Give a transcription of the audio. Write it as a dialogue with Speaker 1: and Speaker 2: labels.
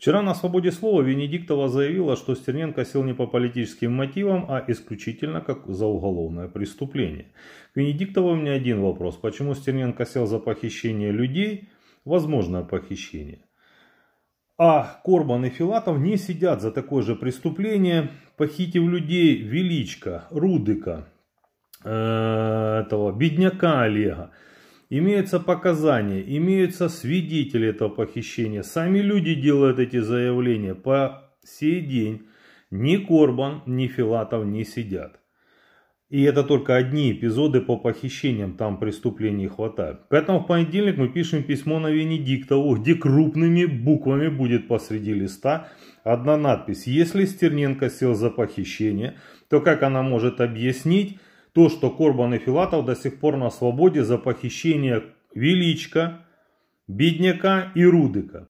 Speaker 1: Вчера на свободе слова Венедиктова заявила, что Стерненко сел не по политическим мотивам, а исключительно как за уголовное преступление. К Венедиктову у меня один вопрос. Почему Стерненко сел за похищение людей? Возможное похищение. А Корбан и Филатов не сидят за такое же преступление, похитив людей Величка, Рудыка, э, этого бедняка Олега. Имеются показания, имеются свидетели этого похищения. Сами люди делают эти заявления. По сей день ни Корбан, ни Филатов не сидят. И это только одни эпизоды по похищениям, там преступлений хватает. Поэтому в понедельник мы пишем письмо на Венедиктову, где крупными буквами будет посреди листа одна надпись. Если Стерненко сел за похищение, то как она может объяснить, то, что Корбан и Филатов до сих пор на свободе за похищение Величка, Бедняка и Рудыка.